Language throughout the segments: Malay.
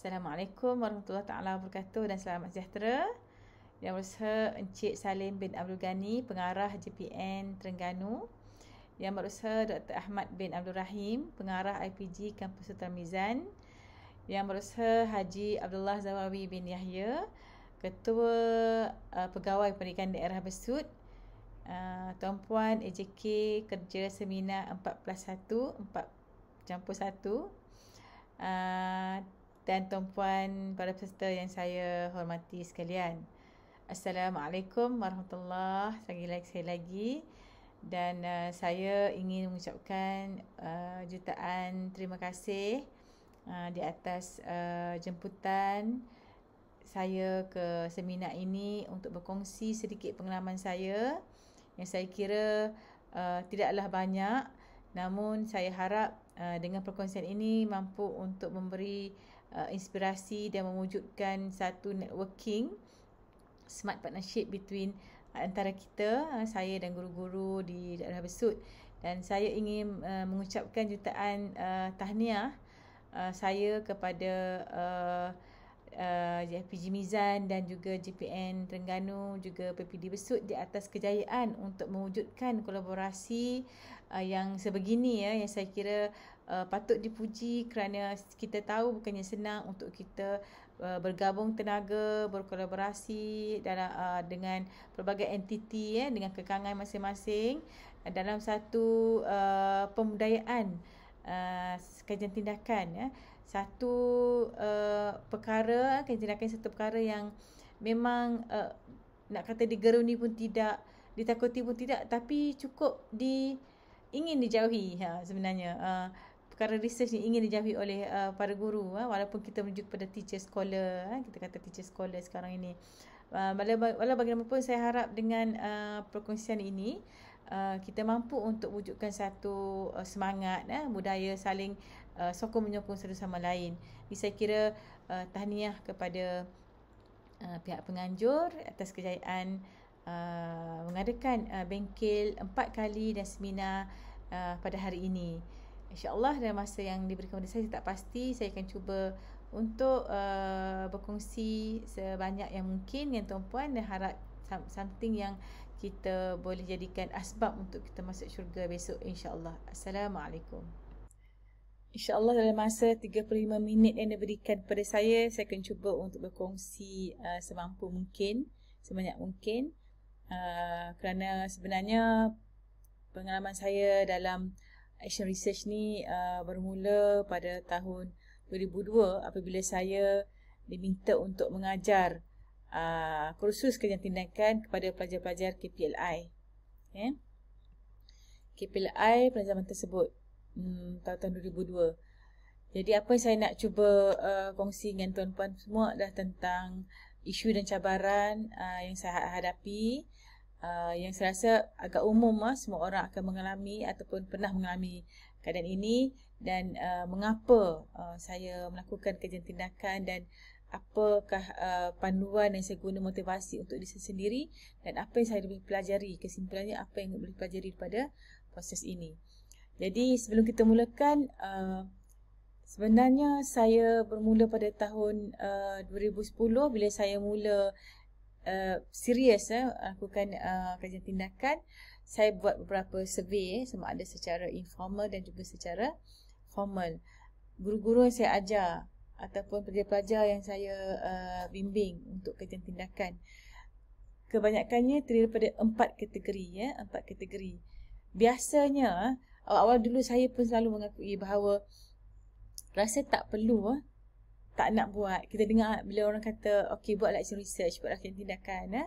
Assalamualaikum warahmatullahi taala wabarakatuh dan selamat sejahtera. Yang berusaha Encik Salim bin Abdul Ghani, pengarah JPN Terengganu. Yang berusaha Dr. Ahmad bin Abdul Rahim, pengarah IPG Kampus Sultan Mizan. Yang berusaha Haji Abdullah Zawawi bin Yahya, Ketua uh, Pegawai Pendidikan Daerah Besut. Uh, Tuan Puan AJK Kerja Seminar 14.1, 4.1. Uh, dan tuan-puan para peserta yang saya hormati sekalian. Assalamualaikum warahmatullahi wabarakatuh. Sekali lagi dan uh, saya ingin mengucapkan uh, jutaan terima kasih uh, di atas uh, jemputan saya ke seminar ini untuk berkongsi sedikit pengalaman saya yang saya kira uh, tidaklah banyak namun saya harap uh, dengan perkongsian ini mampu untuk memberi uh, inspirasi dan mewujudkan satu networking smart partnership between uh, antara kita uh, saya dan guru-guru di daerah Besut dan saya ingin uh, mengucapkan jutaan uh, tahniah uh, saya kepada uh, Eh, JPG uh, Mizan dan juga JPN Terengganu juga PPD Besut di atas kejayaan untuk mewujudkan kolaborasi uh, yang sebegini ya yang saya kira uh, patut dipuji kerana kita tahu bukannya senang untuk kita bergabung tenaga berkolaborasi dalam uh, dengan pelbagai entiti ya dengan kekangan masing-masing dalam satu uh, pemudayaan uh, kajian tindakan ya satu uh, perkara kan tindakan satu perkara yang memang uh, nak kata digeruni pun tidak ditakuti pun tidak tapi cukup di ingin dijauhi ha sebenarnya uh, perkara research ni ingin dijauhi oleh uh, para guru uh, walaupun kita menuju kepada teacher scholar uh, kita kata teacher scholar sekarang ini uh, walau bagaimanapun saya harap dengan uh, perkongsian ini uh, kita mampu untuk wujudkan satu uh, semangat uh, budaya saling uh, uh, sokong menyokong satu sama lain. Jadi saya kira uh, tahniah kepada uh, pihak penganjur atas kejayaan uh, mengadakan uh, bengkel empat kali dan seminar uh, pada hari ini. InsyaAllah dalam masa yang diberikan kepada saya, saya tak pasti saya akan cuba untuk uh, berkongsi sebanyak yang mungkin dengan tuan-puan dan harap something yang kita boleh jadikan asbab untuk kita masuk syurga besok insyaAllah. Assalamualaikum. InsyaAllah dalam masa 35 minit yang diberikan kepada saya, saya akan cuba untuk berkongsi uh, semampu mungkin, sebanyak mungkin. Uh, kerana sebenarnya pengalaman saya dalam action research ni uh, bermula pada tahun 2002 apabila saya diminta untuk mengajar uh, kursus kerja tindakan kepada pelajar-pelajar KPLI. Okay. Ya. KPLI pelajar tersebut Hmm, tahun 2002. Jadi apa yang saya nak cuba uh, kongsi dengan tuan-tuan semua adalah tentang isu dan cabaran uh, yang saya hadapi uh, yang saya rasa agak umum uh, semua orang akan mengalami ataupun pernah mengalami keadaan ini dan uh, mengapa uh, saya melakukan kajian tindakan dan apakah uh, panduan yang saya guna motivasi untuk diri sendiri dan apa yang saya lebih pelajari kesimpulannya apa yang lebih pelajari pada proses ini. Jadi sebelum kita mulakan uh, sebenarnya saya bermula pada tahun uh, 2010 bila saya mula uh, serius eh, lakukan uh, kajian tindakan saya buat beberapa survey eh, sama ada secara informal dan juga secara formal. Guru-guru yang saya ajar ataupun pelajar-pelajar yang saya uh, bimbing untuk kerja tindakan kebanyakannya terdiri daripada empat kategori ya, eh, empat kategori. Biasanya awal-awal uh, dulu saya pun selalu mengakui bahawa rasa tak perlu eh? tak nak buat. Kita dengar bila orang kata okey buatlah action research, buatlah tindakan eh?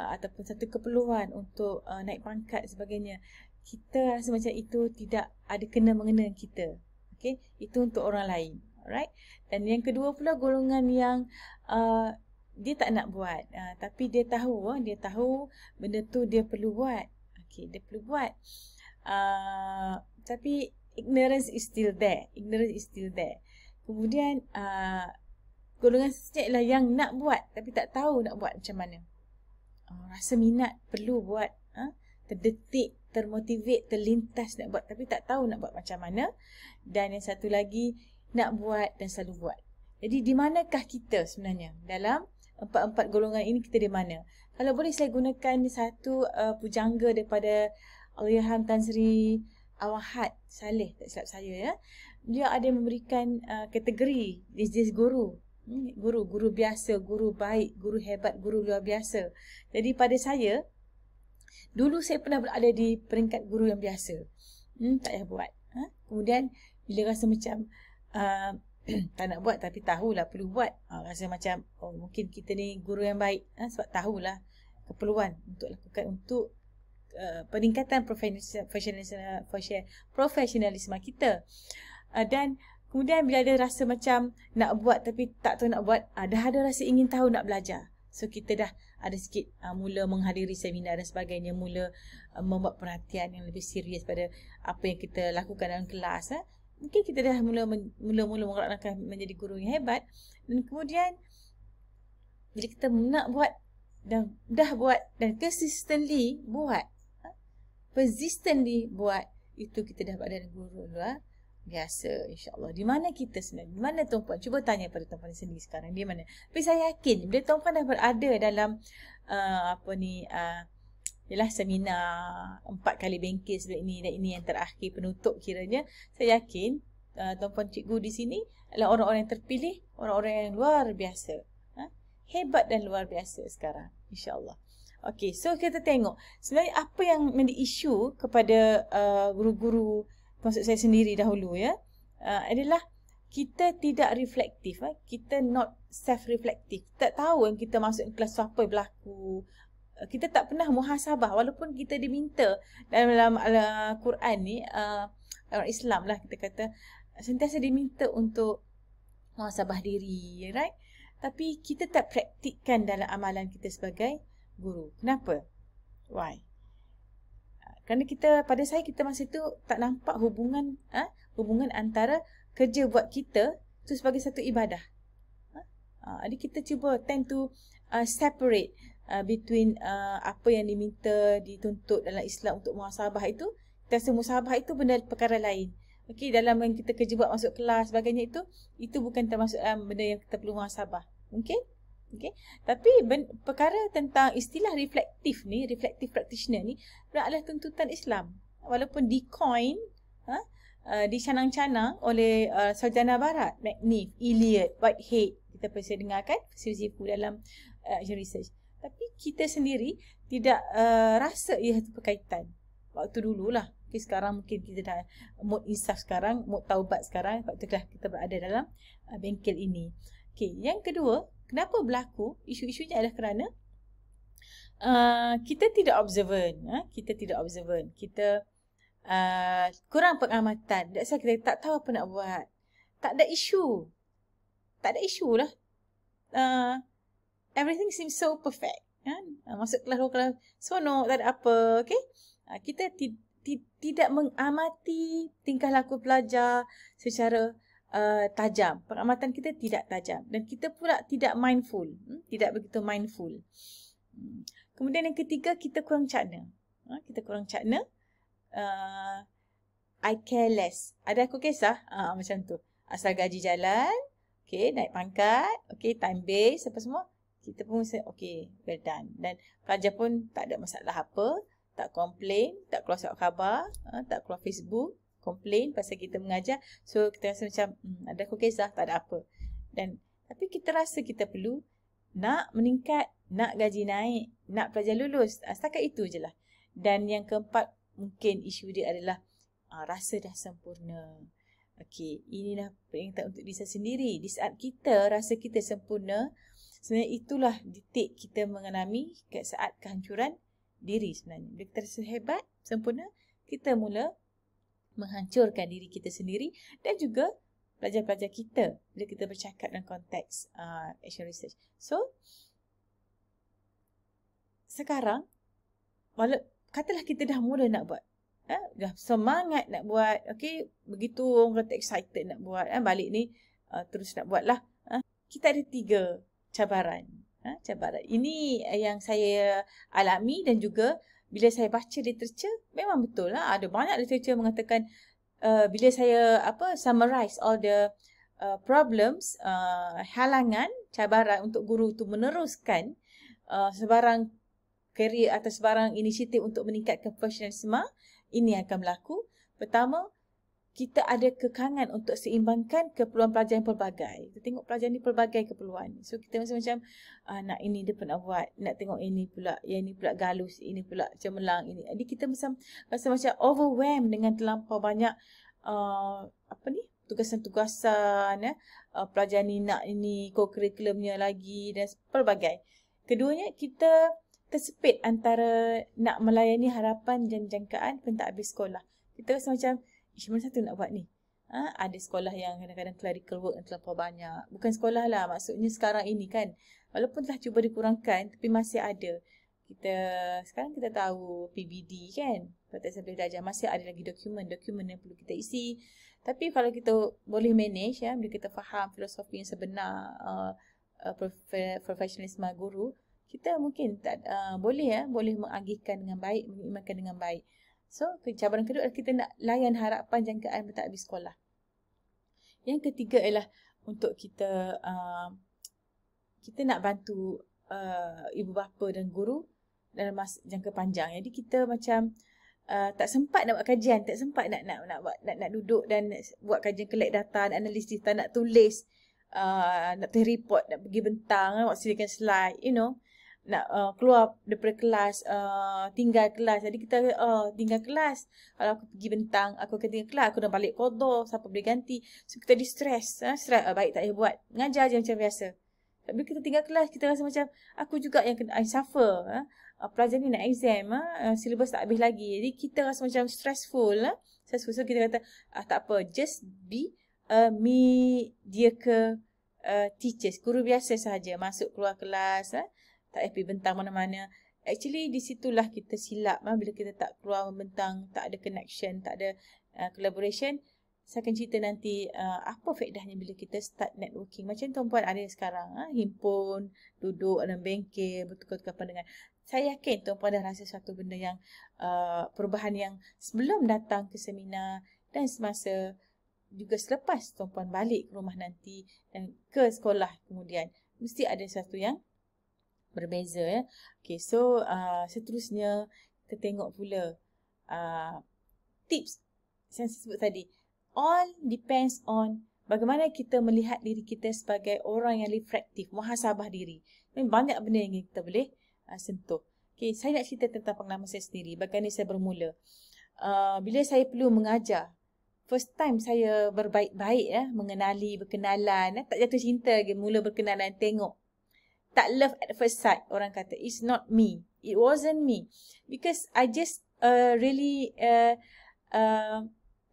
uh, ataupun satu keperluan untuk uh, naik pangkat sebagainya. Kita rasa macam itu tidak ada kena mengena kita. Okey, itu untuk orang lain. Alright. Dan yang kedua pula golongan yang uh, dia tak nak buat uh, tapi dia tahu uh, dia tahu benda tu dia perlu buat. Okey, dia perlu buat. Uh, Ah, tapi ignorance is still there. Ignorance is still there. Kemudian uh, golongan seterusnya lah yang nak buat tapi tak tahu nak buat macam mana. Uh, rasa minat perlu buat. Uh, terdetik, termotivate, terlintas nak buat tapi tak tahu nak buat macam mana. Dan yang satu lagi, nak buat dan selalu buat. Jadi di manakah kita sebenarnya dalam empat-empat golongan ini kita di mana? Kalau boleh saya gunakan satu uh, pujangga daripada Allahyarham Tan Sri Awahad Saleh tak silap saya ya. Dia ada memberikan uh, kategori this this guru. Hmm, guru guru biasa, guru baik, guru hebat, guru luar biasa. Jadi pada saya dulu saya pernah berada di peringkat guru yang biasa. Hmm, tak payah buat. Ha? Kemudian bila rasa macam uh, tak nak buat tapi tahulah perlu buat. Uh, rasa macam oh mungkin kita ni guru yang baik ha? sebab tahulah keperluan untuk lakukan untuk Eh, peningkatan profesionalisme, kita eh, dan kemudian bila ada rasa macam nak buat tapi tak tahu nak buat ada ah, uh, ada rasa ingin tahu nak belajar so kita dah ada sikit ah, mula menghadiri seminar dan sebagainya mula eh, membuat perhatian yang lebih serius pada apa yang kita lakukan dalam kelas mungkin kita dah mula mula-mula mengerakkan menjadi guru yang hebat dan kemudian jadi kita nak buat dan dah buat dan consistently buat persistently buat itu kita dapat dari guru luar ah. Biasa insyaallah Di mana kita sebenarnya? Di mana tuan Cuba tanya pada tuan sendiri sekarang di mana. Tapi saya yakin bila tuan dah berada dalam uh, apa ni uh, ah, ialah seminar empat kali bengkel sebelum ini dan ini yang terakhir penutup kiranya. Saya yakin uh, tuan-puan cikgu di sini adalah orang-orang yang terpilih, orang-orang yang luar biasa. Ha? Hebat dan luar biasa sekarang. InsyaAllah. Okey, so kita tengok sebenarnya apa yang menjadi isu kepada uh, guru-guru uh, maksud saya sendiri dahulu ya uh, adalah kita tidak reflektif, eh? kita not self-reflektif. Tak tahu yang kita masuk kelas apa yang berlaku. Uh, kita tak pernah muhasabah walaupun kita diminta dalam, dalam Al-Quran ni, uh, orang Islam lah kita kata, sentiasa diminta untuk muhasabah diri, right? Tapi kita tak praktikkan dalam amalan kita sebagai guru. Kenapa? Why? Ha, kerana kita pada saya kita masa itu tak nampak hubungan ha? hubungan antara kerja buat kita tu sebagai satu ibadah. Ha? ha jadi kita cuba tend to uh, separate uh, between uh, apa yang diminta dituntut dalam Islam untuk muasabah itu kita rasa muasabah itu benda perkara lain. Okey dalam yang kita kerja buat masuk kelas sebagainya itu itu bukan termasuk dalam um, benda yang kita perlu muasabah, Mungkin okay? Okay. Tapi ben, perkara tentang istilah reflektif ni, reflektif practitioner ni adalah tuntutan Islam. Walaupun dikoin, ha, uh, dicanang-canang oleh uh, sarjana barat, McNeil, Eliot, Whitehead, kita pernah dengarkan sifu-sifu dalam uh, research. Tapi kita sendiri tidak uh, rasa ia itu berkaitan. Waktu dululah. Okay, sekarang mungkin kita dah mood insaf sekarang, mood taubat sekarang. Waktu kita berada dalam uh, bengkel ini. Okay, yang kedua, Kenapa berlaku? Isu-isunya adalah kerana uh, kita tidak observant. Uh, kita tidak observant. Kita uh, kurang pengamatan. Sebab kita tak tahu apa nak buat. Tak ada isu. Tak ada isu lah. Uh, everything seems so perfect. Kan? Uh, masuk kelas-kelas senang, tak ada apa. Okay? Uh, kita ti tidak mengamati tingkah laku pelajar secara uh, tajam. Pengamatan kita tidak tajam. Dan kita pula tidak mindful. Hmm? Tidak begitu mindful. Hmm. Kemudian yang ketiga, kita kurang cakna. Ha? Kita kurang cakna. Uh, I care less. Ada aku kisah? Ha, macam tu. Asal gaji jalan. Okay, naik pangkat. Okay, time base. Apa semua. Kita pun rasa, okay, well done. Dan kerja pun tak ada masalah apa. Tak komplain. Tak keluar surat khabar. Ha, tak keluar Facebook complain pasal kita mengajar so kita rasa macam hmm, ada aku kisah tak ada apa dan tapi kita rasa kita perlu nak meningkat nak gaji naik nak pelajar lulus ah, setakat itu je lah dan yang keempat mungkin isu dia adalah uh, rasa dah sempurna Okey, inilah tak untuk diri sendiri. Di saat kita rasa kita sempurna, sebenarnya itulah titik kita mengalami ke saat kehancuran diri sebenarnya. Bila kita hebat, sempurna, kita mula menghancurkan diri kita sendiri dan juga pelajar-pelajar kita bila kita bercakap dalam konteks uh, action research. So, sekarang, wala- katalah kita dah mula nak buat. Eh, dah semangat nak buat. Okay, begitu orang kata excited nak buat. Eh, balik ni uh, terus nak buat lah. Eh, kita ada tiga cabaran. Eh, cabaran. Ini yang saya alami dan juga bila saya baca literature memang betul lah ada banyak literature mengatakan uh, bila saya apa summarize all the uh, problems uh, halangan cabaran untuk guru tu meneruskan uh, sebarang career atau sebarang inisiatif untuk meningkatkan profesionalisme ini akan berlaku pertama kita ada kekangan untuk seimbangkan keperluan pelajar yang pelbagai. Kita tengok pelajar ni pelbagai keperluan. So kita macam macam uh, nak ini dia pernah buat, nak tengok ini pula, yang ini pula galus, ini pula cemerlang ini. Jadi kita macam rasa macam overwhelmed dengan terlampau banyak uh, apa ni? tugasan-tugasan eh? uh, pelajar ni nak ini kurikulumnya lagi dan pelbagai. Keduanya kita tersepit antara nak melayani harapan dan jangkaan pentadbir sekolah. Kita rasa macam ish, mana satu nak buat ni? Ha? Ada sekolah yang kadang-kadang clerical work yang terlalu banyak. Bukan sekolah lah, maksudnya sekarang ini kan. Walaupun telah cuba dikurangkan, tapi masih ada. Kita Sekarang kita tahu PBD kan, Protect Sambil Belajar. Masih ada lagi dokumen-dokumen yang perlu kita isi. Tapi kalau kita boleh manage, ya, bila kita faham filosofi yang sebenar, uh, uh, professionalisme guru, kita mungkin tak uh, boleh ya boleh mengagihkan dengan baik mengimakan dengan baik So, cabaran kedua adalah kita nak layan harapan jangkaan bertak habis sekolah. Yang ketiga ialah untuk kita uh, kita nak bantu uh, ibu bapa dan guru dalam masa jangka panjang. Jadi kita macam uh, tak sempat nak buat kajian, tak sempat nak nak nak buat, nak, nak duduk dan buat kajian collect data, nak analisis, tak nak tulis, uh, nak tulis report, nak pergi bentang, nak buat slide, you know nak uh, keluar daripada kelas uh, tinggal kelas jadi kita uh, tinggal kelas kalau aku pergi bentang aku akan tinggal kelas aku dah balik kodoh siapa boleh ganti so kita di stress uh, eh, stress uh, baik tak payah buat ngajar je macam biasa tapi kita tinggal kelas kita rasa macam aku juga yang kena I suffer uh, uh, pelajar ni nak exam eh. uh, syllabus tak habis lagi jadi kita rasa macam stressful uh, stressful so kita kata uh, tak apa just be a uh, mediocre uh, teachers guru biasa saja masuk keluar kelas uh, tak happy bentang mana-mana actually di situlah kita silap ha? bila kita tak keluar membentang tak ada connection tak ada uh, collaboration saya akan cerita nanti uh, apa faedahnya bila kita start networking macam tuan puan ada sekarang ha? himpun duduk dalam bengkel bertukar-tukar pandangan saya yakin tuan puan dah rasa satu benda yang uh, perubahan yang sebelum datang ke seminar dan semasa juga selepas tuan puan balik ke rumah nanti dan ke sekolah kemudian mesti ada sesuatu yang berbeza ya. Okay, so uh, seterusnya kita tengok pula uh, tips yang saya sebut tadi. All depends on bagaimana kita melihat diri kita sebagai orang yang refraktif, muhasabah diri. Banyak benda yang kita boleh uh, sentuh. Okay, saya nak cerita tentang pengalaman saya sendiri. Bagaimana saya bermula. Uh, bila saya perlu mengajar, first time saya berbaik-baik ya, mengenali, berkenalan, ya, tak jatuh cinta lagi, mula berkenalan, tengok tak love at first sight orang kata it's not me it wasn't me because i just uh, really uh, uh,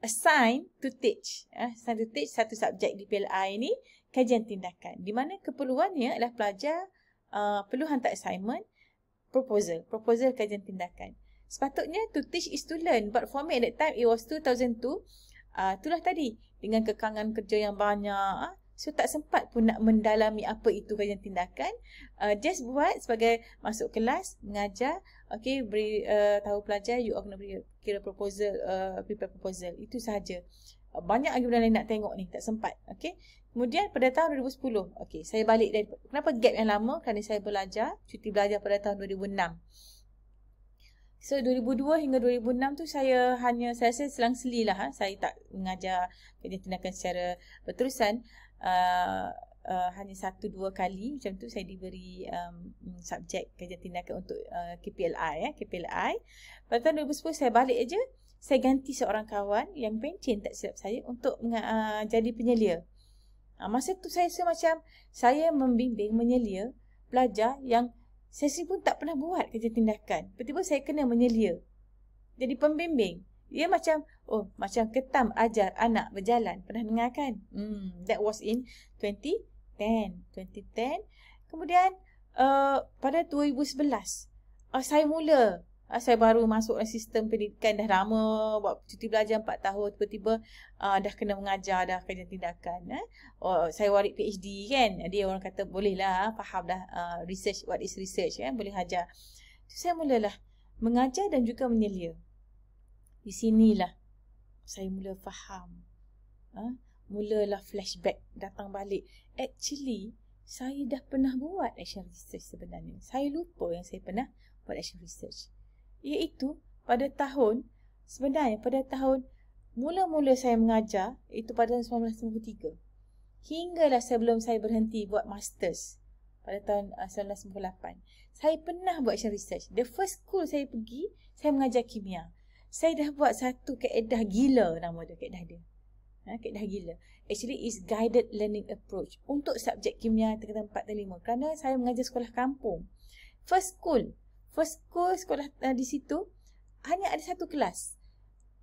assign to teach uh, eh, assign teach satu subjek di PLI ni kajian tindakan di mana keperluannya adalah pelajar uh, perlu hantar assignment proposal proposal kajian tindakan sepatutnya to teach is to learn but for me at that time it was 2002 uh, itulah tadi dengan kekangan kerja yang banyak uh, So tak sempat pun nak mendalami apa itu kajian tindakan. Uh, just buat sebagai masuk kelas, mengajar, okay, beri uh, tahu pelajar, you all kena beri kira proposal, uh, prepare proposal. Itu sahaja. Uh, banyak lagi benda lain nak tengok ni, tak sempat. Okay. Kemudian pada tahun 2010, okay, saya balik dari, kenapa gap yang lama? Kerana saya belajar, cuti belajar pada tahun 2006. So 2002 hingga 2006 tu saya hanya saya rasa selang-seli lah ha? saya tak mengajar kajian tindakan secara berterusan. Uh, uh, hanya satu dua kali macam tu saya diberi um, subjek kerja tindakan untuk uh, KPLI eh KPLI pada tahun 2010 saya balik aja saya ganti seorang kawan yang pencen tak silap saya untuk uh, jadi penyelia uh, masa tu saya rasa macam saya membimbing menyelia pelajar yang saya sendiri pun tak pernah buat kerja tindakan tiba-tiba saya kena menyelia jadi pembimbing dia macam Oh, macam ketam ajar anak berjalan. Pernah dengar kan? Hmm, that was in 2010. 2010. Kemudian, uh, pada 2011, uh, eh, saya mula. Uh, saya baru masuk sistem pendidikan dah lama. Buat cuti belajar 4 tahun. Tiba-tiba uh, dah kena mengajar, dah kena tindakan. Eh? Oh, saya warik PhD kan? Jadi orang kata bolehlah, faham dah uh, research, what is research. Eh? Boleh ajar. So, saya mulalah mengajar dan juga menyelia. Di sinilah saya mula faham. Ha? Mulalah flashback datang balik. Actually, saya dah pernah buat action research sebenarnya. Saya lupa yang saya pernah buat action research. Iaitu pada tahun, sebenarnya pada tahun mula-mula saya mengajar, itu pada tahun 1993. Hinggalah sebelum saya berhenti buat masters pada tahun 1998. Ah, saya pernah buat action research. The first school saya pergi, saya mengajar kimia saya dah buat satu keedah gila nama dia keedah dia. Ha, kaedah gila. Actually is guided learning approach untuk subjek kimia tingkatan 4 dan 5. Kerana saya mengajar sekolah kampung. First school. First school sekolah uh, di situ hanya ada satu kelas.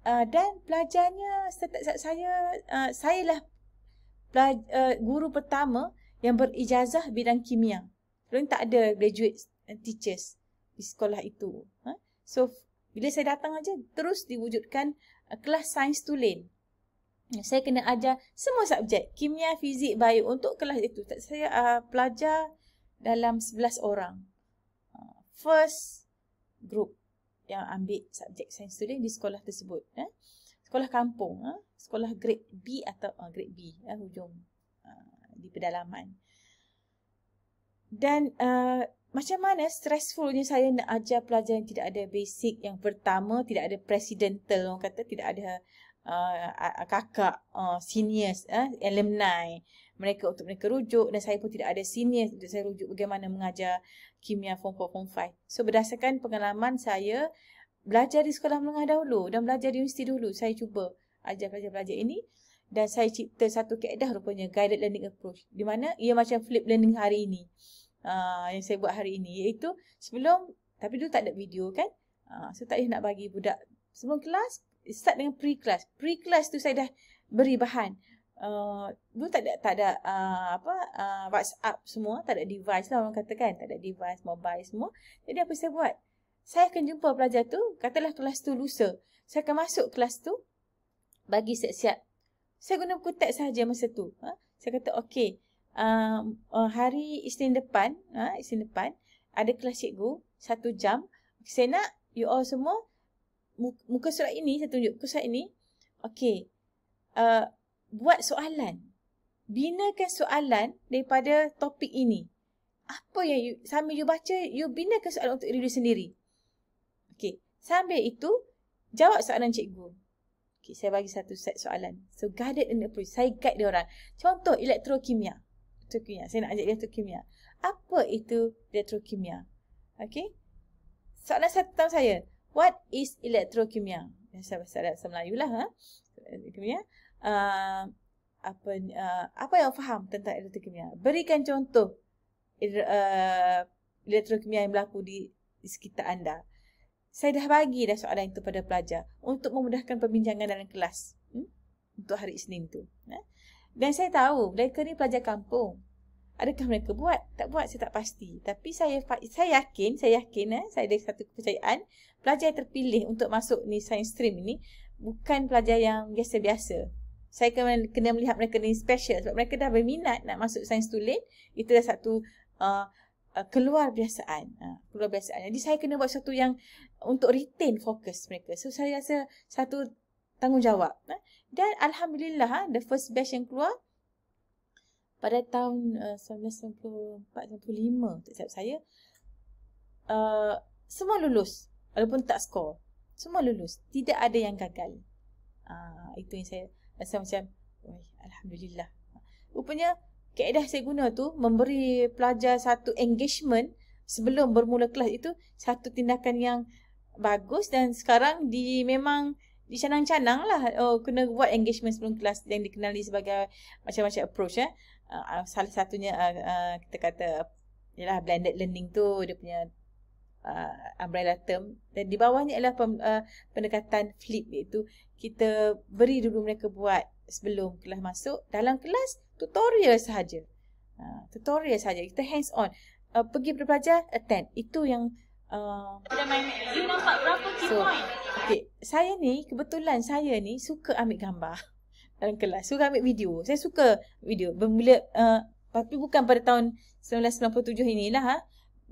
Uh, dan pelajarnya setiap saya saya uh, sayalah pelaj- uh, guru pertama yang berijazah bidang kimia. Kalau tak ada graduate uh, teachers di sekolah itu. Ha? So bila saya datang aja terus diwujudkan uh, kelas sains tu lain. Saya kena ajar semua subjek, kimia, fizik, bio untuk kelas itu. Saya uh, pelajar dalam 11 orang. Uh, first group yang ambil subjek sains tu di sekolah tersebut. Eh? Sekolah kampung, eh? sekolah grade B atau uh, grade B, eh, hujung uh, di pedalaman. Dan uh, macam mana stressfulnya saya nak ajar pelajar yang tidak ada basic yang pertama tidak ada presidential orang kata tidak ada uh, kakak uh, seniors uh, alumni mereka untuk mereka rujuk dan saya pun tidak ada seniors untuk saya rujuk bagaimana mengajar kimia form 4 form 5 so berdasarkan pengalaman saya belajar di sekolah menengah dahulu dan belajar di universiti dulu saya cuba ajar pelajar-pelajar ini dan saya cipta satu keadaan rupanya guided learning approach di mana ia macam flip learning hari ini uh, yang saya buat hari ini iaitu sebelum tapi dulu tak ada video kan. Uh, ah, so tak boleh nak bagi budak sebelum kelas start dengan pre-class. Pre-class tu saya dah beri bahan. Uh, dulu tak ada tak ada uh, apa uh, WhatsApp semua, tak ada device lah orang kata kan, tak ada device mobile semua. Jadi apa saya buat? Saya akan jumpa pelajar tu, katalah kelas tu lusa. Saya akan masuk kelas tu bagi siap-siap. Saya guna buku teks saja masa tu. Ha? Saya kata okey, Um, uh, hari Isnin depan, uh, Isnin depan ada kelas cikgu satu jam. Saya nak you all semua muka surat ini, saya tunjuk muka surat ini. Okay. Uh, buat soalan. Binakan soalan daripada topik ini. Apa yang you, sambil you baca, you binakan soalan untuk diri sendiri. Okay. Sambil itu, jawab soalan cikgu. Okay, saya bagi satu set soalan. So, guided in approach. Saya guide dia orang. Contoh, elektrokimia reaktor Saya nak ajak reaktor kimia. Apa itu reaktor kimia? Okey. Soalan satu tahun saya. What is elektrokimia? Saya bahasa bahasa Melayu lah. Ha? Elektrokimia. Uh, ah, apa, uh, apa yang faham tentang elektrokimia? Berikan contoh uh, eh, elektrokimia ah, yang berlaku di, di sekitar anda. Saya dah bagi dah soalan itu pada pelajar untuk memudahkan perbincangan dalam kelas hmm? untuk hari Isnin tu. Eh? Dan saya tahu mereka ni pelajar kampung. Adakah mereka buat? Tak buat saya tak pasti. Tapi saya saya yakin, saya yakin eh, saya ada satu kepercayaan pelajar yang terpilih untuk masuk ni science stream ini bukan pelajar yang biasa-biasa. Saya kena, kena melihat mereka ni special sebab mereka dah berminat nak masuk science tulen. Itu dah satu uh, uh, keluar biasaan. Uh, keluar biasaan. Jadi saya kena buat satu yang untuk retain fokus mereka. So saya rasa satu tanggungjawab. Eh? Dan Alhamdulillah, ha, the first batch yang keluar pada tahun uh, 1994-1995, tak siap saya, uh, semua lulus walaupun tak skor. Semua lulus. Tidak ada yang gagal. Uh, itu yang saya rasa macam, oh, Alhamdulillah. Rupanya, keadaan saya guna tu memberi pelajar satu engagement sebelum bermula kelas itu satu tindakan yang bagus dan sekarang di memang dicanang-canang lah oh kena buat engagement sebelum kelas yang dikenali sebagai macam-macam approach eh uh, salah satunya uh, uh, kita kata ialah blended learning tu dia punya uh, umbrella term dan di bawahnya ialah pem, uh, pendekatan flip iaitu kita beri dulu mereka buat sebelum kelas masuk dalam kelas tutorial sahaja uh, tutorial sahaja kita hands on uh, pergi belajar attend itu yang uh, you nampak berapa key point so, Okay, saya ni kebetulan saya ni suka ambil gambar dalam kelas. Suka ambil video. Saya suka video. Bermula, uh, eh, tapi bukan pada tahun 1997 inilah. Ha?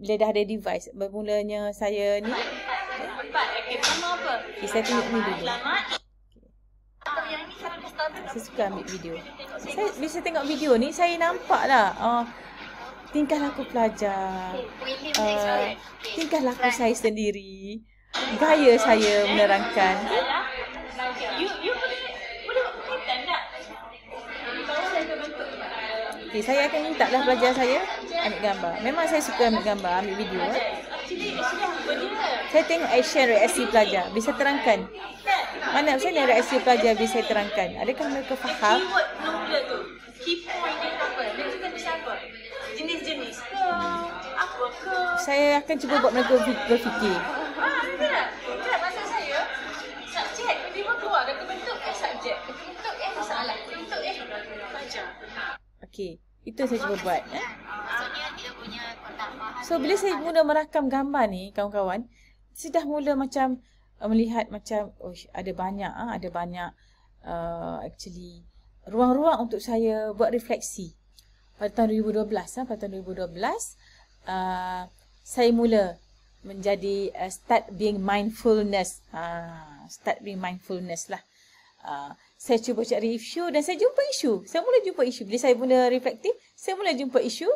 Bila dah ada device. Bermulanya saya ni. Okay, saya tengok ni dulu. Saya suka ambil video. Saya, bila saya tengok video ni, saya nampak lah. Uh, tingkah laku pelajar. Uh, tingkah laku saya sendiri gaya saya menerangkan. Okay, saya akan minta lah belajar saya ambil gambar. Memang saya suka ambil gambar, ambil video. Eh. Saya tengok action reaksi pelajar. Bisa terangkan. Mana saya ni reaksi pelajar bisa saya terangkan. Adakah mereka faham? Jenis-jenis ke? Apa ke? Saya akan cuba buat mereka berfikir. Okay, Itu saya cuba buat. Eh? So, bila saya mula merakam gambar ni, kawan-kawan, saya dah mula macam uh, melihat macam, oh, ada banyak, uh, ada banyak uh, actually ruang-ruang untuk saya buat refleksi. Pada tahun 2012, uh, ah, pada tahun 2012, uh, eh, saya mula menjadi uh, start being mindfulness. Uh, start being mindfulness lah. Uh, saya cuba cari review dan saya jumpa isu. Saya mula jumpa isu. Bila saya guna reflektif, saya mula jumpa isu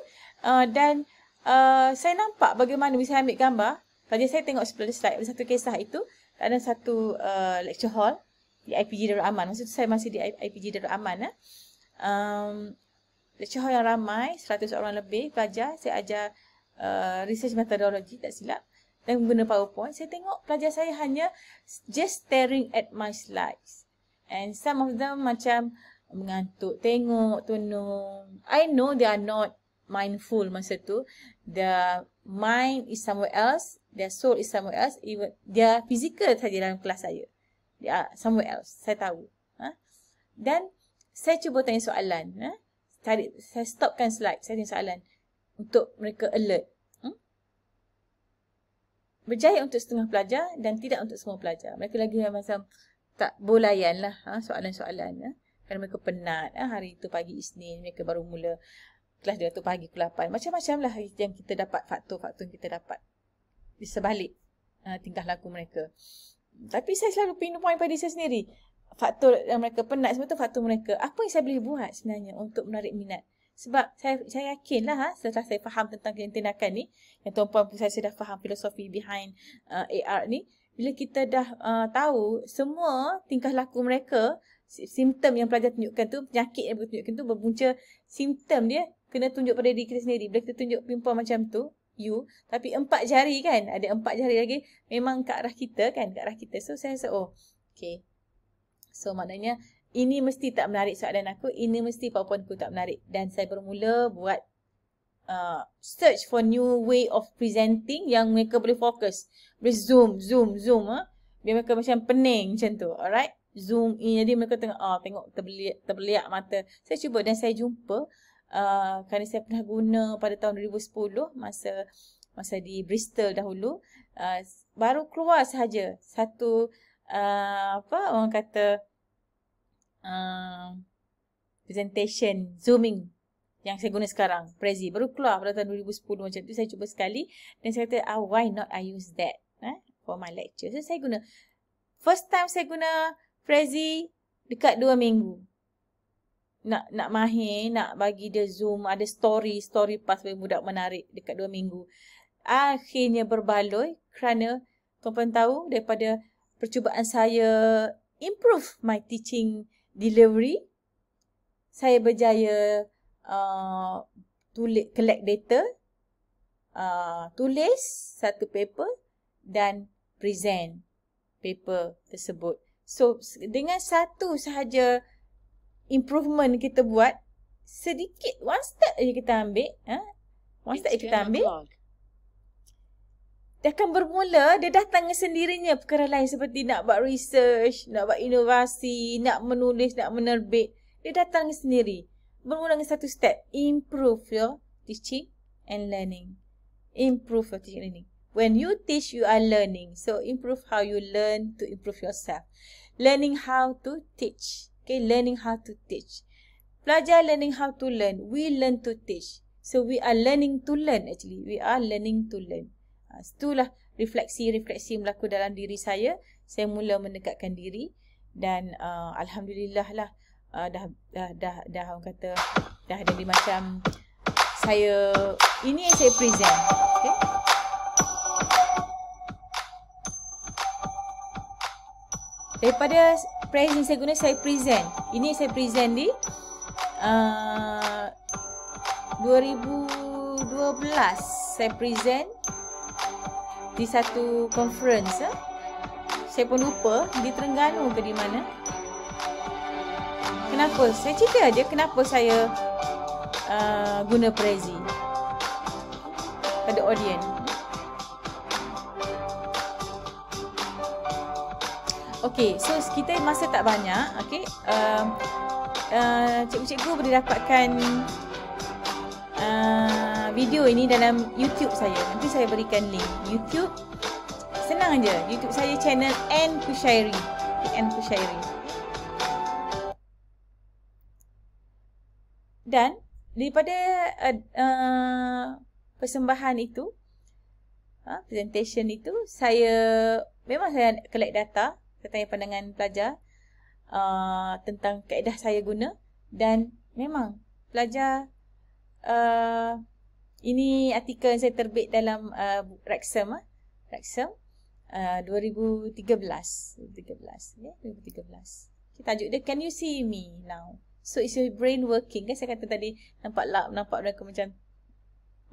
uh, dan uh, saya nampak bagaimana bila saya ambil gambar. Kalau saya tengok sebelah slide, ada satu kisah itu, ada satu uh, lecture hall di IPG Darul Aman. Maksud saya masih di IPG Darul Aman. Eh. Um, lecture hall yang ramai, 100 orang lebih pelajar. Saya ajar uh, research methodology, tak silap. Dan guna powerpoint, saya tengok pelajar saya hanya just staring at my slides. And some of them macam mengantuk, tengok, tunung. I know they are not mindful masa tu. The mind is somewhere else. Their soul is somewhere else. Even their physical saja dalam kelas saya. They are somewhere else. Saya tahu. Ha? Then, saya cuba tanya soalan. Ha? Tari, saya stopkan slide. Saya tanya soalan. Untuk mereka alert. Hmm? Berjaya untuk setengah pelajar dan tidak untuk semua pelajar. Mereka lagi macam tak bolayan lah ha, soalan-soalan. Ha. Kerana mereka penat ha, hari itu pagi Isnin, mereka baru mula kelas dia tu pagi pukul 8. Macam-macam lah yang kita dapat faktor-faktor yang kita dapat di sebalik ha, tingkah laku mereka. Tapi saya selalu pindu poin pada saya sendiri. Faktor yang mereka penat semua tu faktor mereka. Apa yang saya boleh buat sebenarnya untuk menarik minat? Sebab saya saya yakin lah ha, setelah saya faham tentang tindakan ni. Yang tuan-puan saya, sudah faham filosofi behind uh, AR ni bila kita dah uh, tahu semua tingkah laku mereka, simptom yang pelajar tunjukkan tu, penyakit yang tunjukkan tu berpunca simptom dia kena tunjuk pada diri kita sendiri. Bila kita tunjuk pimpon macam tu, you, tapi empat jari kan, ada empat jari lagi, memang ke arah kita kan, ke arah kita. So, saya rasa, oh, okay. So, maknanya, ini mesti tak menarik soalan aku, ini mesti powerpoint aku tak menarik. Dan saya bermula buat uh, search for new way of presenting yang mereka boleh fokus. Boleh zoom, zoom, zoom. Uh. Biar mereka macam pening macam tu. Alright. Zoom in. Jadi mereka tengok, oh, tengok terbeliak, terbeliak mata. Saya cuba dan saya jumpa. Uh, kerana saya pernah guna pada tahun 2010. Masa masa di Bristol dahulu. Uh, baru keluar sahaja. Satu uh, apa orang kata uh, presentation zooming yang saya guna sekarang Prezi baru keluar pada tahun 2010 macam tu saya cuba sekali dan saya kata ah, why not I use that eh, for my lecture so saya guna first time saya guna Prezi dekat 2 minggu nak nak mahir nak bagi dia zoom ada story story pas bagi budak menarik dekat 2 minggu akhirnya berbaloi kerana tuan-tuan tahu daripada percubaan saya improve my teaching delivery saya berjaya Uh, tulis collect data uh, tulis satu paper dan present paper tersebut so dengan satu sahaja improvement kita buat sedikit one step je kita ambil huh? Ha? one step je kita ambil dia akan bermula, dia datang dengan sendirinya perkara lain seperti nak buat research, nak buat inovasi, nak menulis, nak menerbit. Dia datang sendiri. Bermula dengan satu step improve your teaching and learning improve your teaching and learning when you teach you are learning so improve how you learn to improve yourself learning how to teach okay learning how to teach pelajar learning how to learn we learn to teach so we are learning to learn actually we are learning to learn ha, itulah refleksi-refleksi berlaku dalam diri saya saya mula mendekatkan diri dan uh, alhamdulillah lah uh, dah, dah dah dah orang kata dah jadi macam saya ini yang saya present. Okay? Daripada present saya guna saya present. Ini saya present di uh, ah, 2012 saya present di satu conference. Eh? Saya pun lupa di Terengganu ke di mana. Kenapa? Saya cerita aja kenapa saya uh, guna Prezi pada audien. Okey, so kita masa tak banyak, okey. Uh, uh, cikgu-cikgu boleh dapatkan uh, video ini dalam YouTube saya. Nanti saya berikan link YouTube. Senang aja, YouTube saya channel N Kushairi. N Kushairi. dan daripada uh, uh, persembahan itu uh, presentation itu saya memang saya collect data tentang pandangan pelajar uh, tentang kaedah saya guna dan memang pelajar uh, ini artikel yang saya terbit dalam uh, Rexham uh, Rexham uh, 2013 2013 ya okay, 2013 tajuk dia can you see me now So it's your brain working kan Saya kata tadi nampak lap nampak mereka macam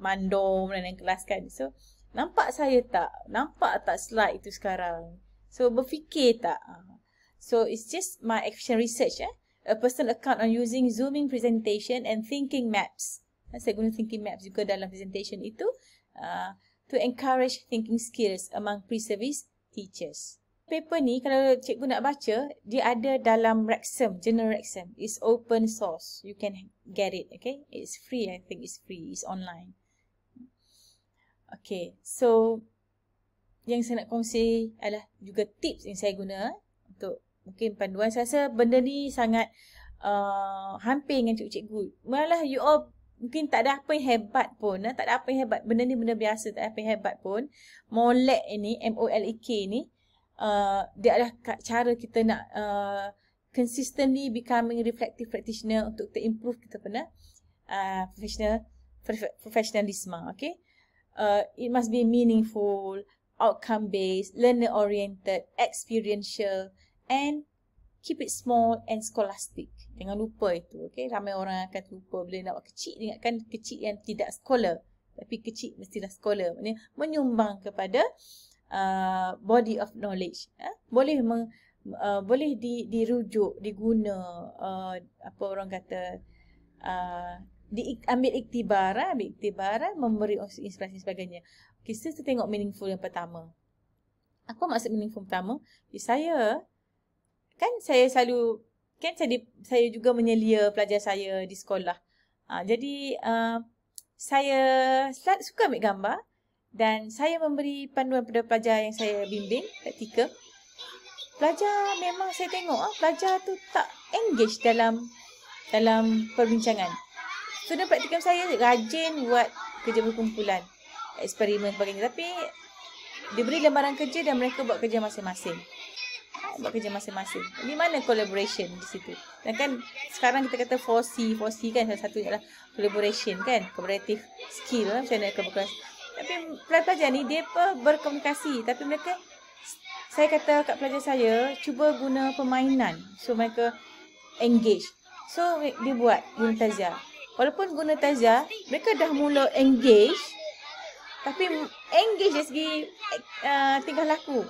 Mandom dan yang kelas kan So nampak saya tak Nampak tak slide itu sekarang So berfikir tak ah. So it's just my action research eh A personal account on using zooming presentation and thinking maps kan Saya guna thinking maps juga dalam presentation itu uh, To encourage thinking skills among pre-service teachers paper ni kalau cikgu nak baca dia ada dalam Rexham General Rexham it's open source you can get it okay it's free i think it's free it's online okay so yang saya nak kongsi adalah juga tips yang saya guna eh, untuk mungkin panduan saya rasa benda ni sangat uh, hampir dengan cikgu-cikgu malah you all mungkin tak ada apa yang hebat pun eh? tak ada apa yang hebat benda ni benda biasa tak ada apa yang hebat pun molek ini M O L E K ni Uh, dia adalah cara kita nak uh, consistently becoming reflective practitioner untuk kita improve kita punya uh, professional professionalism okay uh, it must be meaningful outcome based learner oriented experiential and keep it small and scholastic jangan lupa itu okay ramai orang akan lupa bila nak buat kecil ingatkan kecil yang tidak scholar tapi kecil mestilah scholar maknanya menyumbang kepada uh, Uh, body of knowledge eh? boleh meng, uh, boleh di, dirujuk diguna uh, apa orang kata uh, diambil iktibar eh? ambil iktibar eh? memberi inspirasi sebagainya kita okay, tengok meaningful yang pertama apa maksud meaningful pertama ya, saya kan saya selalu kan saya, di, saya juga menyelia pelajar saya di sekolah uh, jadi uh, saya suka ambil gambar dan saya memberi panduan kepada pelajar yang saya bimbing praktika pelajar memang saya tengok ah pelajar tu tak engage dalam dalam perbincangan student praktikum saya rajin buat kerja berkumpulan eksperimen dan sebagainya tapi diberi lembaran kerja dan mereka buat kerja masing-masing ah, buat kerja masing-masing. Di mana collaboration di situ? Dan kan sekarang kita kata 4C, 4C kan salah satu adalah collaboration kan, collaborative skill lah macam nak tapi pelajar ni dia pun berkomunikasi tapi mereka saya kata kat pelajar saya cuba guna permainan so mereka engage. So dia buat guna tazia. Walaupun guna tazia, mereka dah mula engage tapi engage dari segi uh, tingkah laku.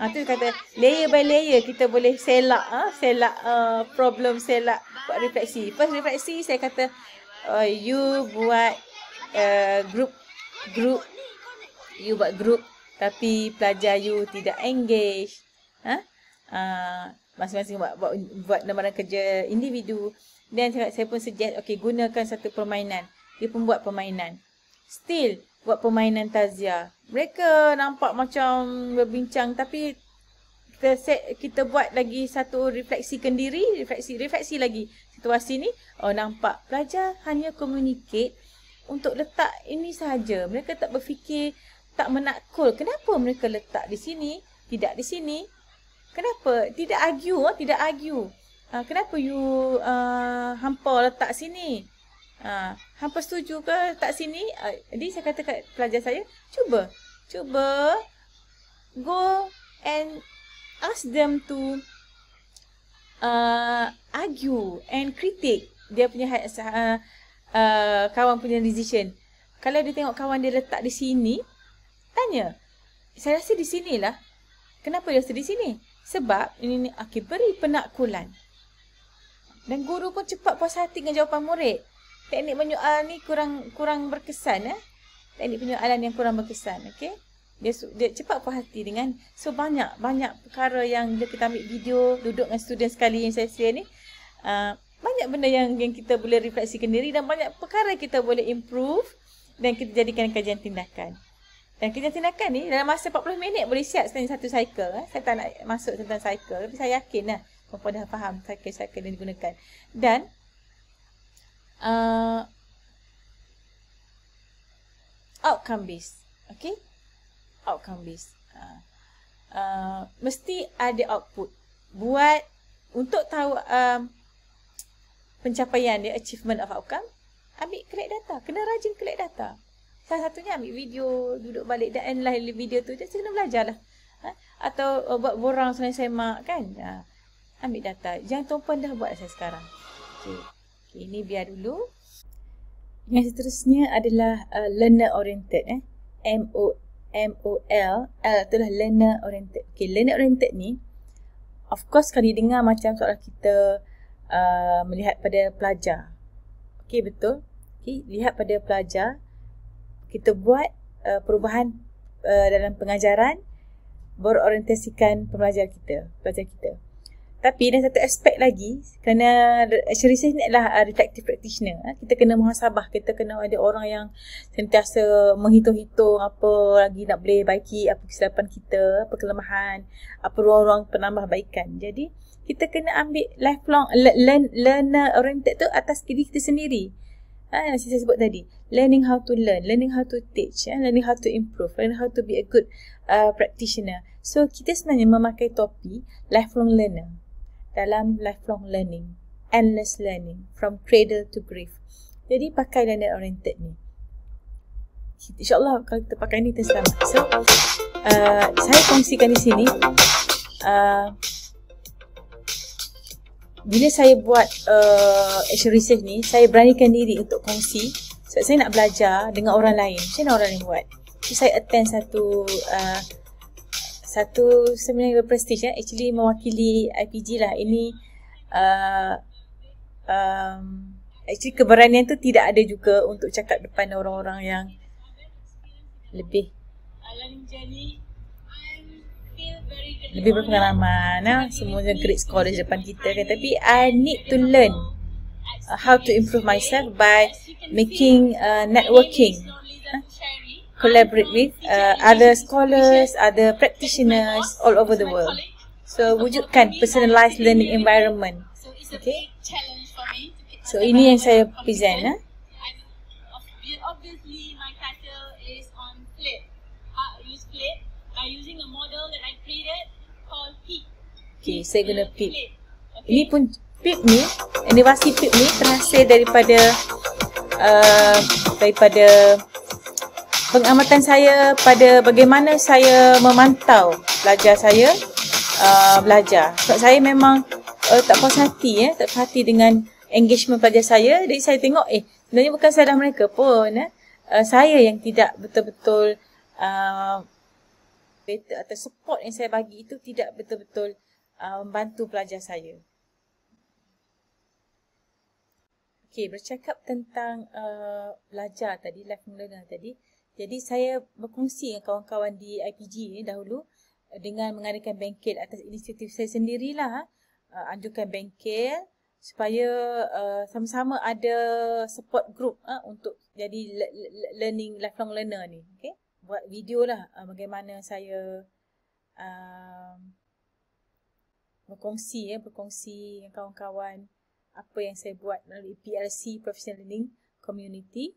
Ha, tu kata layer by layer kita boleh selak ha? selak uh, problem selak buat refleksi. First refleksi saya kata uh, you buat uh, group group you buat group tapi pelajar you tidak engage ha uh, masing-masing buat buat buat lembaran kerja individu dan saya, saya pun suggest okey gunakan satu permainan dia pun buat permainan still buat permainan tazia mereka nampak macam berbincang tapi kita set, kita buat lagi satu refleksi kendiri refleksi refleksi lagi situasi ni oh nampak pelajar hanya communicate untuk letak ini sahaja. Mereka tak berfikir, tak menakul. Kenapa mereka letak di sini, tidak di sini? Kenapa? Tidak argue, oh, tidak argue. Ah, kenapa you uh, hampa letak sini? Uh, hampa setuju ke letak sini? Uh, jadi saya kata kat pelajar saya, cuba. Cuba go and ask them to uh, argue and critique dia punya uh, uh, kawan punya decision. Kalau dia tengok kawan dia letak di sini, tanya. Saya rasa di sini lah. Kenapa dia rasa di sini? Sebab ini, ini okay, beri penakulan. Dan guru pun cepat puas hati dengan jawapan murid. Teknik penyoalan ni kurang kurang berkesan. Eh? Teknik penyoalan yang kurang berkesan. Okay? Dia, dia cepat puas hati dengan so banyak banyak perkara yang bila kita ambil video duduk dengan student sekali yang saya share ni uh, banyak benda yang yang kita boleh refleksikan diri dan banyak perkara kita boleh improve dan kita jadikan kajian tindakan. Dan kajian tindakan ni dalam masa 40 minit boleh siap setiap satu cycle. Eh. Saya tak nak masuk tentang cycle tapi saya yakin lah perempuan dah faham cycle-cycle yang digunakan. Dan uh, outcome based. Okay? Outcome based. Uh, uh, mesti ada output. Buat untuk tahu um, pencapaian dia, achievement of outcome, ambil collect data. Kena rajin collect data. Salah satunya ambil video, duduk balik dan lain video tu jadi kena belajar lah. Ha? Atau uh, buat borang selain semak kan. Ha? Ambil data. Jangan tumpuan dah buat saya sekarang. Okay. okay. ini biar dulu. Yang seterusnya adalah uh, learner oriented. Eh? M-O M-O-L L itulah learner oriented Okay, learner oriented ni Of course, kalau dengar macam soalan kita Uh, melihat pada pelajar. Okey betul. Okey lihat pada pelajar kita buat uh, perubahan uh, dalam pengajaran berorientasikan pembelajar kita, pelajar kita. Tapi ada satu aspek lagi kerana Sherisa ni adalah uh, reflective practitioner. Ha? Kita kena muhasabah, kita kena ada orang yang sentiasa menghitung-hitung apa lagi nak boleh baiki, apa kesilapan kita, apa kelemahan, apa ruang-ruang penambahbaikan. Jadi kita kena ambil lifelong learn, learner oriented tu atas diri kita sendiri. Ha, yang saya sebut tadi, learning how to learn, learning how to teach, ya, learning how to improve, learning how to be a good uh, practitioner. So, kita sebenarnya memakai topi lifelong learner dalam lifelong learning, endless learning from cradle to grave. Jadi, pakai learner oriented ni. InsyaAllah kalau kita pakai ni, kita selamat. So, uh, saya kongsikan di sini. Uh, bila saya buat uh, action research ni, saya beranikan diri untuk kongsi sebab saya nak belajar dengan orang lain. Macam mana orang lain buat? So, saya attend satu uh, satu seminar berprestij eh? actually mewakili IPG lah. Ini uh, um, actually keberanian tu tidak ada juga untuk cakap depan orang-orang yang lebih. Alan Jenny lebih berpengalaman ha? semuanya great di depan kita kan? tapi I need to learn uh, how to improve myself by making uh, networking ha? collaborate with uh, other scholars other practitioners all over the world so wujudkan personalized learning environment okay so ini yang saya present ha? Okay, saya guna pip. Okay. Ini pun pip ni, inovasi pip ni terhasil daripada uh, daripada pengamatan saya pada bagaimana saya memantau pelajar saya uh, belajar. Sebab saya memang uh, tak puas hati ya, eh, tak puas hati dengan engagement pelajar saya. Jadi saya tengok eh sebenarnya bukan salah mereka pun eh. Uh, saya yang tidak betul-betul uh, atau support yang saya bagi itu tidak betul-betul Ah, membantu pelajar saya. Okey, bercakap tentang uh, belajar tadi, lifelong learner tadi. Jadi saya berkongsi dengan kawan-kawan di IPG dahulu eh, dengan mengadakan bengkel atas inisiatif saya sendirilah uh, anjurkan bengkel supaya uh, sama-sama ada support group uh, untuk jadi learning lifelong learner ni. Okey, buat video lah uh, bagaimana saya uh, berkongsi ya, berkongsi dengan kawan-kawan apa yang saya buat melalui PLC Professional Learning Community.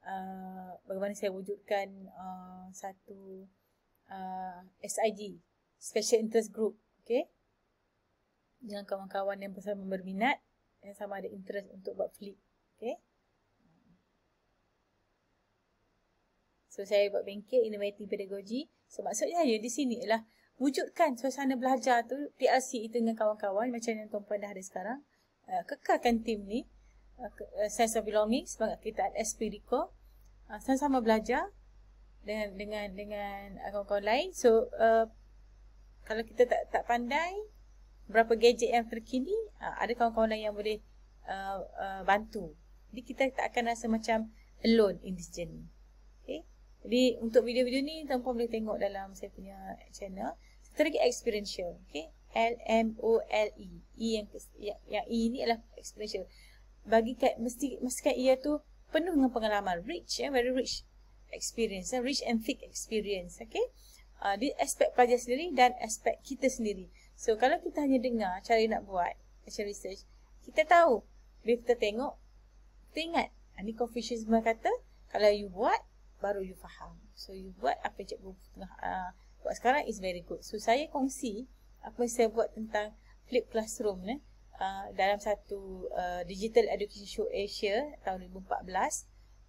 Uh, bagaimana saya wujudkan uh, satu uh, SIG, Special Interest Group, okay? Dengan kawan-kawan yang bersama berminat yang sama ada interest untuk buat flip, okay? So, saya buat bengkel innovative pedagogy. So, maksudnya di sini ialah wujudkan suasana belajar tu TLC itu dengan kawan-kawan macam yang tuan-puan dah ada sekarang uh, kekalkan tim ni uh, sense of belonging sebab kita ada espirico uh, sama-sama belajar dengan dengan dengan kawan-kawan lain so uh, kalau kita tak tak pandai berapa gadget yang terkini uh, ada kawan-kawan lain yang boleh uh, uh, bantu jadi kita tak akan rasa macam alone in this journey Okay. Jadi untuk video-video ni tuan-tuan boleh tengok dalam saya punya channel tadi experiential okay? L M O L E E yang ya, yang E ni adalah experiential bagi kat mesti mesti mestikan ia e tu penuh dengan pengalaman rich ya very rich experience eh? rich and thick experience okay? uh, di aspek pelajar sendiri dan aspek kita sendiri so kalau kita hanya dengar cara nak buat macam research kita tahu bila kita tengok kita ingat ah, ni Confucius kata kalau you buat baru you faham so you buat apa cikgu tengah ah, buat sekarang is very good. So saya kongsi apa yang saya buat tentang flip classroom ni uh, dalam satu uh, digital education show Asia tahun 2014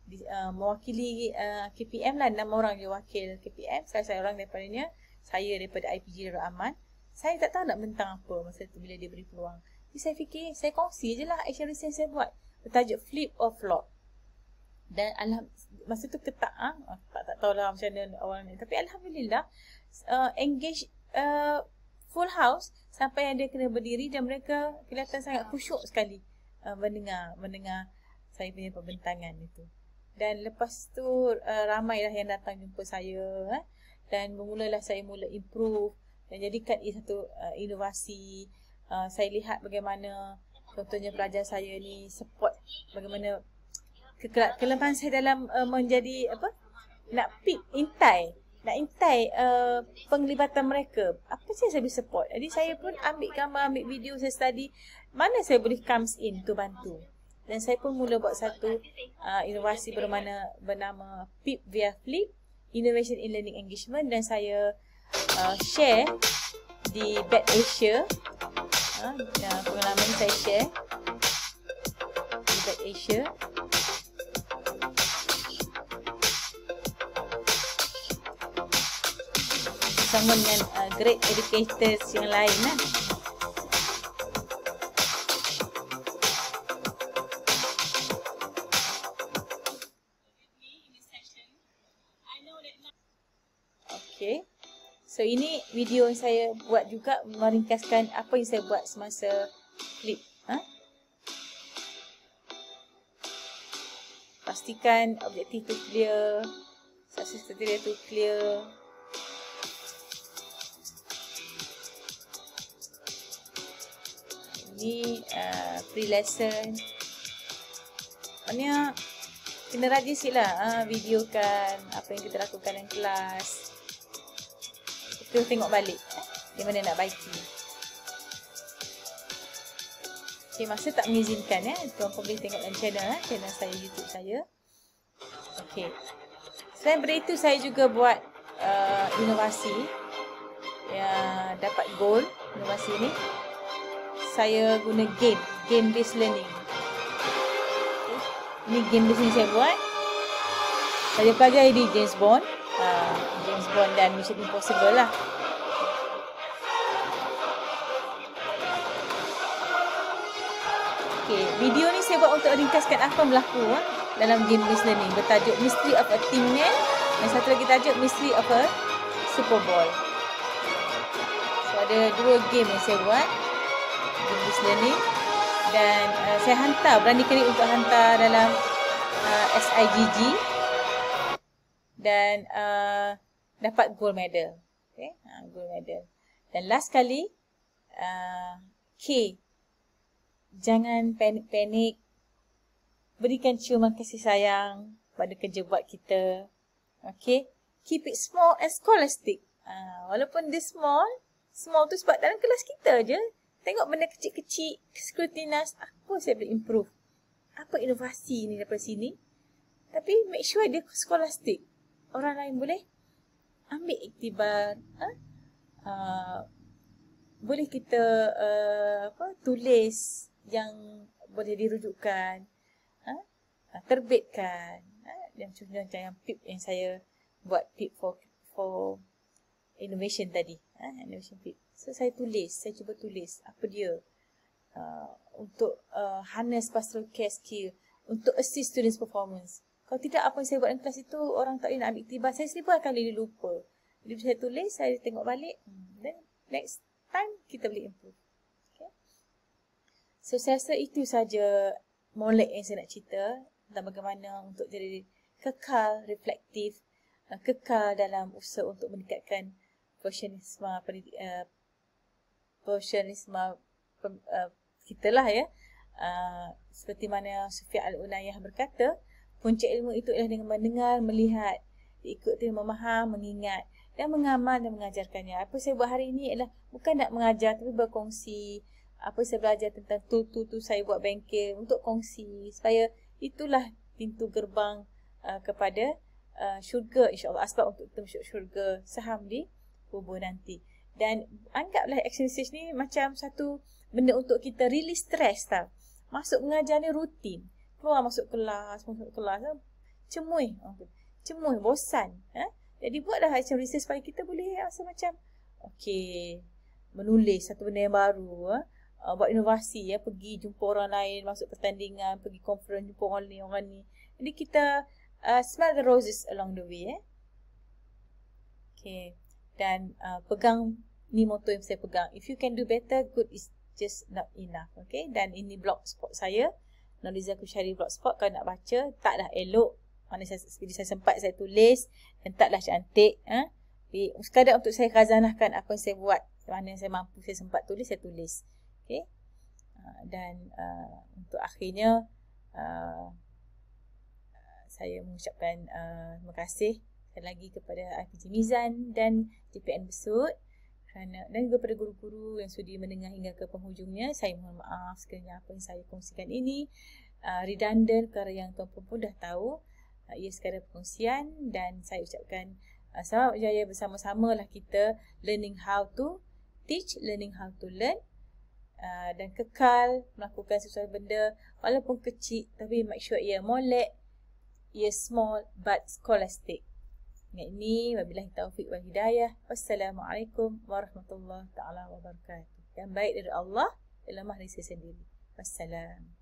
di, uh, mewakili uh, KPM lah enam orang dia wakil KPM. Saya saya orang daripadanya, saya daripada IPG Darul Aman. Saya tak tahu nak bentang apa masa tu bila dia beri peluang. Jadi saya fikir saya kongsi je lah action research saya buat bertajuk flip or flop. Dan alham, masa tu ketak ah, tak, tak tahu lah macam mana orang ni. Tapi Alhamdulillah, uh, engage uh, full house sampai ada kena berdiri dan mereka kelihatan sangat ah. khusyuk sekali uh, mendengar mendengar saya punya pembentangan itu. Dan lepas tu uh, ramailah yang datang jumpa saya eh? dan bermulalah saya mula improve dan jadikan ia satu uh, inovasi. Uh, saya lihat bagaimana contohnya pelajar saya ni support bagaimana kelemahan saya dalam uh, menjadi apa nak pick intai nak intai uh, penglibatan mereka. Apa saja saya boleh support. Jadi saya pun ambil gambar, ambil video saya study. Mana saya boleh comes in to bantu. Dan saya pun mula buat satu uh, inovasi bermana, bernama PIP via Flip. Innovation in Learning Engagement. Dan saya uh, share di Bad Asia. Uh, pengalaman saya share di Bad Asia. bersama dengan uh, great educators yang lain eh. Okay. So ini video yang saya buat juga meringkaskan apa yang saya buat semasa klip. Ha? Pastikan objektif tu clear. Success criteria tu clear. ni uh, free lesson maknanya kena rajin sikit lah uh, kan apa yang kita lakukan dalam kelas kita tengok balik eh, di mana nak baiki ok masa tak mengizinkan eh. tuan pun boleh tengok dalam channel eh. channel saya youtube saya ok selain daripada itu saya juga buat uh, inovasi yang dapat goal inovasi ni saya guna game game based learning ini game based yang saya buat saya pelajar ini James Bond uh, James Bond dan Mission Impossible lah Okay, video ni saya buat untuk ringkaskan apa yang berlaku eh, dalam game based learning bertajuk Mystery of a Team Man dan satu lagi tajuk Mystery of a Super Bowl. So ada dua game yang saya buat jenis ni dan uh, saya hantar berani kali untuk hantar dalam uh, eh, SIGG dan uh, dapat gold medal. okay? ha, gold medal. Dan last kali uh, K jangan panik-panik berikan ciuman kasih sayang pada kerja buat kita. Okey, keep it small and scholastic. Uh, walaupun this small, small tu sebab dalam kelas kita je. Tengok benda kecil-kecil, scrutinize apa saya boleh improve. Apa inovasi ni daripada sini. Tapi make sure dia scholastic. Orang lain boleh ambil iktibar. Ha? Uh, boleh kita uh, apa tulis yang boleh dirujukkan. Ha? Ah, terbitkan. Ha? Yang contoh-contoh yang PIP yang saya buat tip for, for innovation tadi. Ha, innovation fit. So, saya tulis. Saya cuba tulis apa dia uh, untuk uh, harness pastoral care skill untuk assist students performance. Kalau tidak, apa yang saya buat dalam kelas itu, orang tak nak ambil tiba. Saya sendiri pun akan lebih lupa. Jadi, saya tulis, saya tengok balik. Then, next time, kita boleh improve. Okay. So, saya rasa itu saja molek yang saya nak cerita tentang bagaimana untuk jadi kekal reflektif, ah, kekal dalam usaha untuk meningkatkan Persianisme pendidik, uh, ah, Persianisme eh, ah, pem, uh, Kita lah ya uh, Seperti mana Sufi Al-Unayah berkata Punca ilmu itu ialah dengan mendengar, melihat Diikuti, memaham, mengingat Dan mengamal dan mengajarkannya Apa saya buat hari ini ialah bukan nak mengajar Tapi berkongsi apa saya belajar tentang tu tu tu saya buat bengkel untuk kongsi supaya itulah pintu gerbang uh, kepada uh, syurga insyaallah asbab untuk kita masuk syurga saham di kubur nanti. Dan anggaplah exercise ni macam satu benda untuk kita really stress tau. Masuk mengajar ni rutin. Keluar masuk kelas, masuk kelas. Tau. Ha? Cemui. Okay. Cemui, bosan. Ha? Jadi buatlah macam research supaya kita boleh rasa macam okay, menulis satu benda yang baru. Ha? Uh, buat inovasi. Ya? Pergi jumpa orang lain, masuk pertandingan, pergi conference, jumpa orang ni, orang ni. Jadi kita uh, smell the roses along the way. Eh? Okay dan uh, pegang ni motto yang saya pegang. If you can do better, good is just not enough. Okay, dan ini blogspot saya. Noliza Kushari blogspot, kalau nak baca, taklah dah elok. Mana saya, saya sempat saya tulis dan taklah cantik. Eh? Tapi sekadar untuk saya razanahkan apa yang saya buat, mana yang saya mampu, saya sempat tulis, saya tulis. Okay, uh, dan uh, untuk akhirnya, uh, saya mengucapkan uh, terima kasih Sekali lagi kepada IPG Mizan dan JPN Besut kerana, dan juga kepada guru-guru yang sudi mendengar hingga ke penghujungnya. Saya mohon maaf sekiranya apa yang saya kongsikan ini uh, redundant kerana yang tuan-tuan pun dah tahu uh, ia sekadar perkongsian dan saya ucapkan uh, selamat berjaya bersama-samalah kita learning how to teach, learning how to learn Uh, dan kekal melakukan sesuatu benda walaupun kecil tapi make sure ia molek ia small but scholastic Ni'ni wa billahi taufiq wa hidayah. Wassalamualaikum warahmatullahi taala wabarakatuh. Yang baik dari Allah, yang lemah dari saya sendiri. Wassalamualaikum.